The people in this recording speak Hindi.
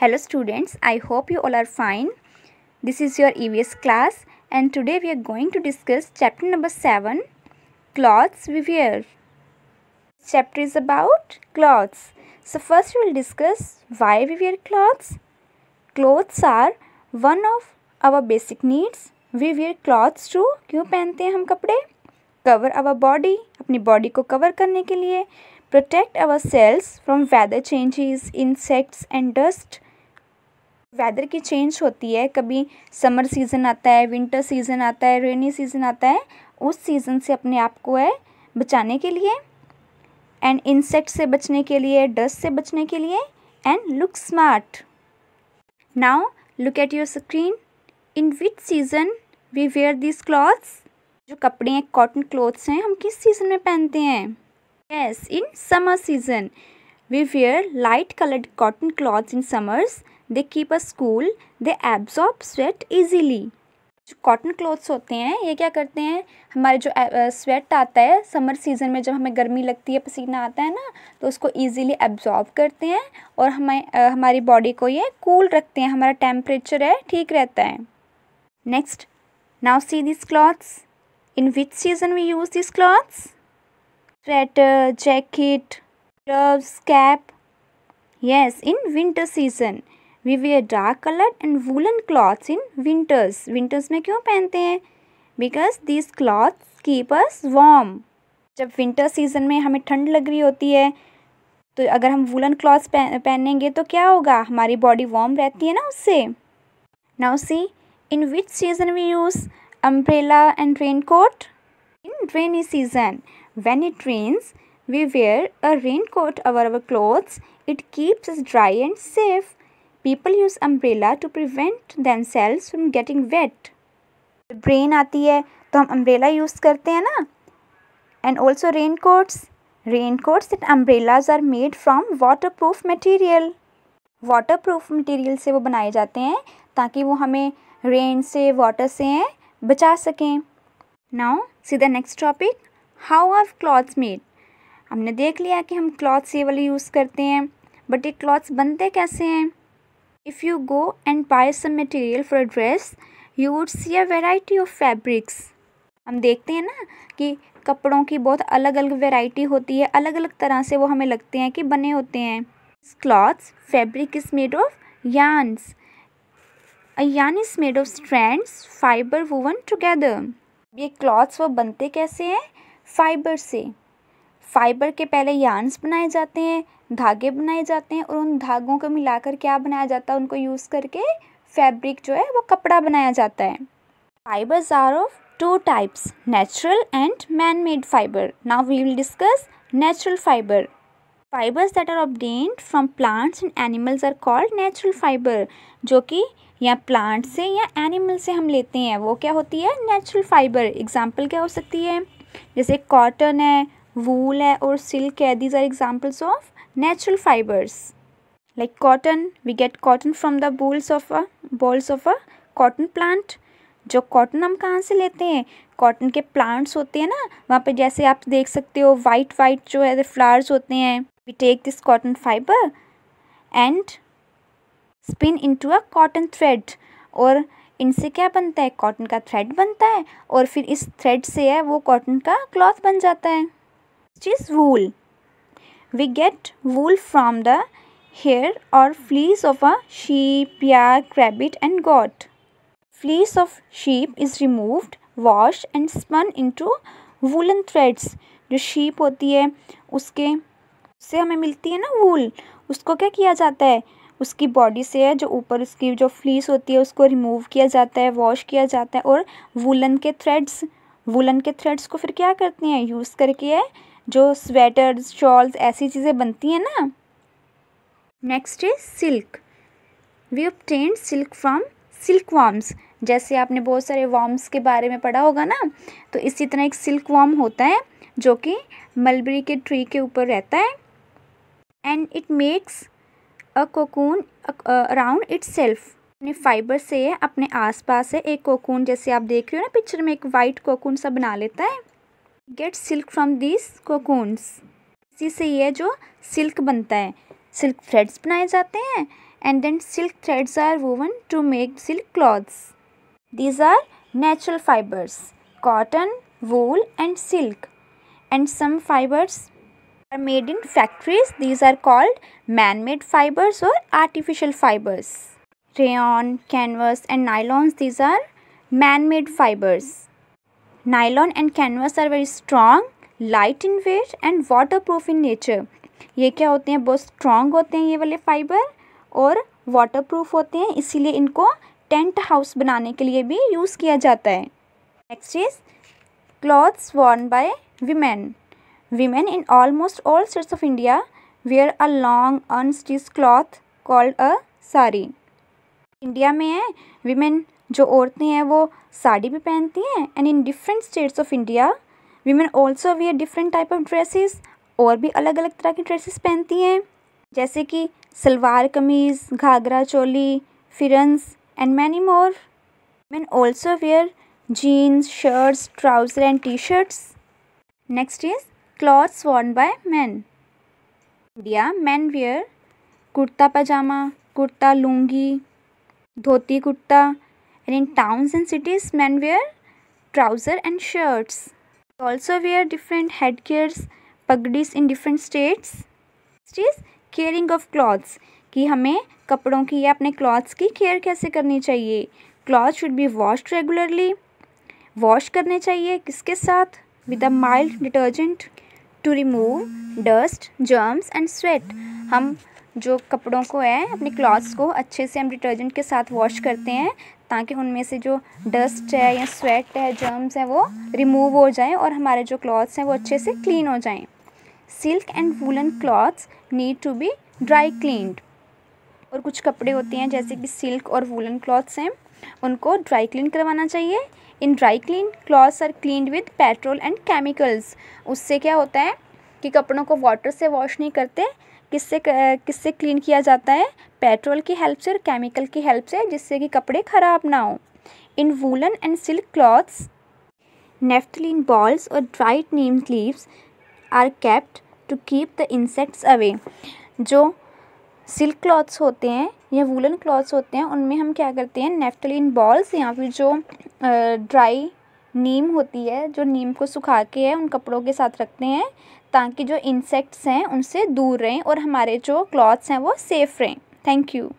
Hello students, I hope you all are fine. This is your EVS class and today we are going to discuss chapter number 7 Clothes we wear. This chapter is about clothes. So first we will discuss why we wear clothes. Clothes are one of our basic needs. We wear clothes to क्यों पहनते हैं हम कपड़े कवर आवर बॉडी अपनी बॉडी को कवर करने के लिए protect our selves from weather changes insects and dust weather की चेंज होती है कभी समर सीज़न आता है विंटर सीज़न आता है रेनी सीज़न आता है उस सीज़न से अपने आप को है बचाने के लिए एंड इंसेक्ट से बचने के लिए डस्ट से बचने के लिए and look smart now look at your screen in which season we wear this clothes जो कपड़े हैं कॉटन क्लोथ्स हैं हम किस सीज़न में पहनते हैं yes in summer season we wear light coloured cotton clothes in summers they keep us cool they absorb sweat easily जो कॉटन क्लॉथ्स होते हैं ये क्या करते हैं हमारे जो स्वेट आता है समर सीज़न में जब हमें गर्मी लगती है पसीना आता है ना तो उसको ईजीली एब्जॉर्ब करते हैं और हमें हमारी बॉडी को ये कूल रखते हैं हमारा टेम्परेचर है ठीक रहता है next now see this clothes in which season we use this clothes sweater jacket gloves cap yes in winter season we wear dark colour and woollen clothes in winters winters में क्यों पहनते हैं because this clothes keep us warm जब विंटर सीजन में हमें ठंड लग रही होती है तो अगर हम वूलन क्लॉथ्स पहनेंगे तो क्या होगा हमारी बॉडी वार्म रहती है ना उससे now see in which season we use umbrella and rain coat in rainy season when it rains we wear a rain coat our our it it keeps dry and safe people use umbrella to prevent themselves from getting wet rain आती है तो हम अम्ब्रेला यूज करते हैं ना and also rain coats rain coats and umbrellas are made from waterproof material waterproof material से वो बनाए जाते हैं ताकि वो हमें रेन से वाटर से बचा सकें now see the next topic how are clothes made हमने देख लिया कि हम क्लॉथ्स ये वाले यूज़ करते हैं बट ये क्लॉथ्स बनते कैसे हैं if you go and buy some material for dress dress you would see a variety of हम देखते हैं ना कि कपड़ों की बहुत अलग अलग वेराइटी होती है अलग अलग तरह से वो हमें लगते हैं कि बने होते हैं clothes fabric is made of yarns yarn is made of strand fibre woven together ये क्लॉथ्स वो बनते कैसे हैं फाइबर से फाइबर के पहले यार्न्स बनाए जाते हैं धागे बनाए जाते हैं और उन धागों को मिलाकर क्या बनाया जाता है उनको यूज़ करके फैब्रिक जो है वो कपड़ा बनाया जाता है fibres are of two types natural and man made fibre now we will discuss natural fibre fibres that are obtained from plants and animals are called natural fibre जो कि या प्लांट से या एनिमल से हम लेते हैं वो क्या होती है नेचुरल फाइबर एग्जाम्पल क्या हो सकती है जैसे कॉटन है वूल है और सिल्क है these are examples of natural fibres like cotton we get cotton from the bolls of a bolls of a cotton plant जो कॉटन हम कहाँ से लेते हैं कॉटन के प्लांट्स होते हैं ना वहाँ पर जैसे आप देख सकते हो वाइट वाइट जो है फ्लावर्स होते हैं we take this cotton fibre and spin into a cotton thread और इनसे क्या बनता है कॉटन का थ्रेड बनता है और फिर इस थ्रेड से है वो कॉटन का क्लॉथ बन जाता है is wool. We get wool from the hair or fleece of a sheep, yak, rabbit and goat. Fleece of sheep is removed, washed and spun into woollen threads जो शीप होती है उसके उससे हमें मिलती है ना वूल उसको क्या किया जाता है उसकी बॉडी से है जो ऊपर उसकी जो फ्लीस होती है उसको रिमूव किया जाता है वॉश किया जाता है और वुलन के थ्रेड्स वुलन के थ्रेड्स को फिर क्या करते हैं यूज़ करके है जो स्वेटर शॉल्स ऐसी चीज़ें बनती हैं ना नेक्स्ट है silk we obtain silk from silkworms जैसे आपने बहुत सारे वॉम्स के बारे में पढ़ा होगा ना तो इसी तरह एक सिल्क वॉम होता है जो कि मलबरी के ट्री के ऊपर रहता है and it makes a cocoon around itself अपने फाइबर से है अपने आसपास है एक कोकून जैसे आप देख रहे हो ना पिक्चर में एक वाइट कोकून सा बना लेता है get silk from this cocoons इसी से ये जो सिल्क बनता है सिल्क थ्रेड्स बनाए जाते हैं and then silk threads are woven to make silk clothes these are natural fibres cotton wool and silk and some fibres are made in factories these are called man made fibres और artificial fibres rayon canvas and nylons these are man made fibres nylon and canvas are very strong light in weight and waterproof in nature ये क्या होते हैं बहुत स्ट्रॉन्ग होते हैं ये वाले फाइबर और वाटर प्रूफ होते हैं इसीलिए इनको टेंट हाउस बनाने के लिए भी यूज़ किया जाता है next is clothes worn by women women in almost all states of India wear a long unstitch cloth called a sari India में है वीमेन जो औरतें हैं वो साड़ी भी पहनती हैं and in different states of India women also wear different type of dresses और भी अलग अलग तरह की ड्रेसेस पहनती हैं जैसे कि salwar kameez ghagra choli pherans and many more men also wear jeans shirts trouser and T shirts next is clothes worn by men India men wear kurta pyjama kurta lungi dhoti kurta and in towns and cities men wear trouser and shirts. They also wear different headgears, pagris in different states चीज केयरिंग ऑफ क्लॉथ्स कि हमें कपड़ों की या अपने क्लॉथ्स की केयर कैसे करनी चाहिए cloth should be wash regularly wash करने चाहिए किसके साथ with a mild detergent to remove dust germs and sweat हम जो कपड़ों को है अपने क्लॉथ्स को अच्छे से हम डिटर्जेंट के साथ वॉश करते हैं ताकि उनमें से जो डस्ट है या स्वेट है जर्म्स हैं वो रिमूव हो जाएं और हमारे जो क्लॉथ्स हैं वो अच्छे से क्लीन हो जाएं silk and woollen clothes need to be dry cleaned और कुछ कपड़े होते हैं जैसे कि सिल्क और वूलन क्लॉथ्स हैं उनको ड्राई क्लीन करवाना चाहिए in dry clean clothes are clean with petrol and chemicals उससे क्या होता है कि कपड़ों को वाटर से वॉश नहीं करते किससे किससे क्लीन किया जाता है पेट्रोल की हेल्प से और केमिकल की हेल्प से जिससे कि कपड़े ख़राब ना हो in woollen and silk clothes naphthalene balls और dried neem leaves are kept to keep the insects away जो सिल्क क्लॉथ्स होते हैं या वूलन क्लॉथ्स होते हैं उनमें हम क्या करते हैं नेफ्थलिन बॉल्स या फिर जो ड्राई नीम होती है जो नीम को सुखा के है उन कपड़ों के साथ रखते हैं ताकि जो इंसेक्ट्स हैं उनसे दूर रहें और हमारे जो क्लॉथ्स हैं वो सेफ़ रहें Thank you.